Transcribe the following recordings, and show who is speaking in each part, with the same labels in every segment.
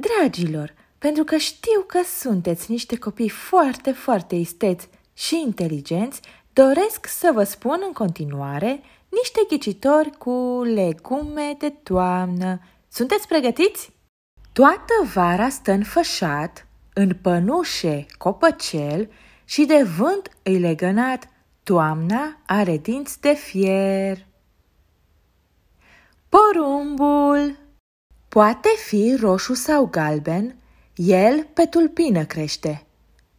Speaker 1: Dragilor, pentru că știu că sunteți niște copii foarte, foarte isteți și inteligenți, doresc să vă spun în continuare niște ghicitori cu legume de toamnă. Sunteți pregătiți? Toată vara stă în în pănușe copăcel și de vânt îi legănat, toamna are dinți de fier. Porumbul Poate fi roșu sau galben, el pe tulpină crește.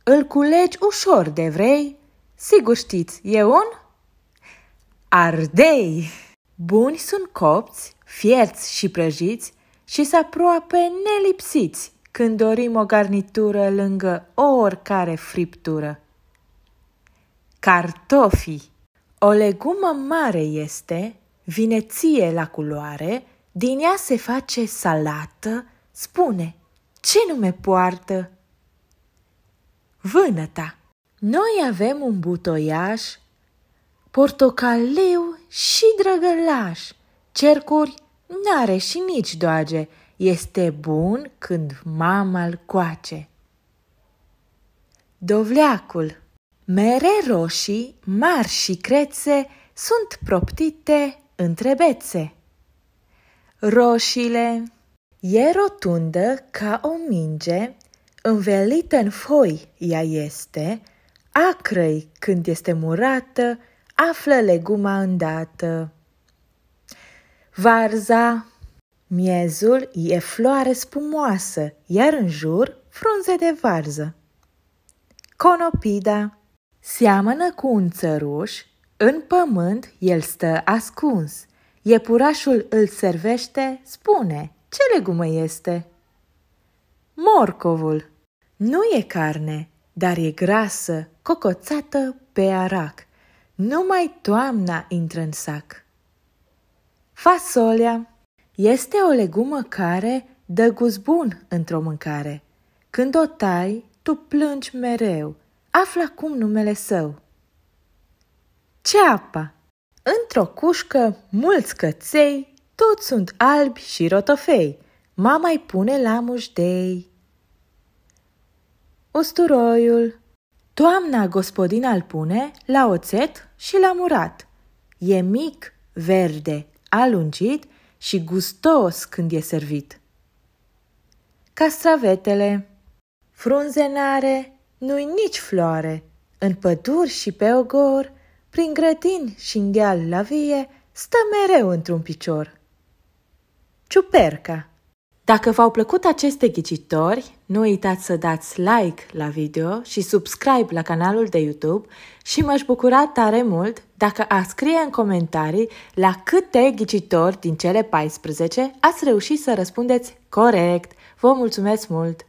Speaker 1: Îl culegi ușor de vrei, sigur știți, e un ardei. Buni sunt copți, fierți și prăjiți și să aproape nelipsiți când dorim o garnitură lângă oricare friptură. Cartofii O legumă mare este, vine ție la culoare, din ea se face salată, spune, ce nume poartă? Vânăta. Noi avem un butoiaș, portocaliu și drăgălaș. Cercuri n-are și nici doage, este bun când mama îl coace. Dovleacul Mere roșii, mari și crețe sunt proptite între bețe roșile. E rotundă ca o minge, învelită în foi ea este, acrăi când este murată, află leguma îndată. Varza Miezul e floare spumoasă, iar în jur frunze de varză. Conopida Seamănă cu un țăruș, în pământ el stă ascuns, Iepurașul îl servește, spune, ce legumă este? Morcovul. Nu e carne, dar e grasă, cocoțată pe arac. Numai toamna intră în sac. Fasolea este o legumă care dă gust bun într-o mâncare. Când o tai, tu plângi mereu. Află acum numele său. Ceapa Într-o cușcă, mulți căței, toți sunt albi și rotofei. Mama i pune la mușdei. Usturoiul Toamna gospodina îl pune la oțet și la murat. E mic, verde, alungit și gustos când e servit. Castravetele Frunze n-are, nu-i nici floare, în păduri și pe ogor – prin grătin și îngheal la vie, stă mereu într-un picior. Ciuperca Dacă v-au plăcut aceste ghicitori, nu uitați să dați like la video și subscribe la canalul de YouTube și m-aș bucura tare mult dacă ați scrie în comentarii la câte ghicitori din cele 14 ați reușit să răspundeți corect. Vă mulțumesc mult!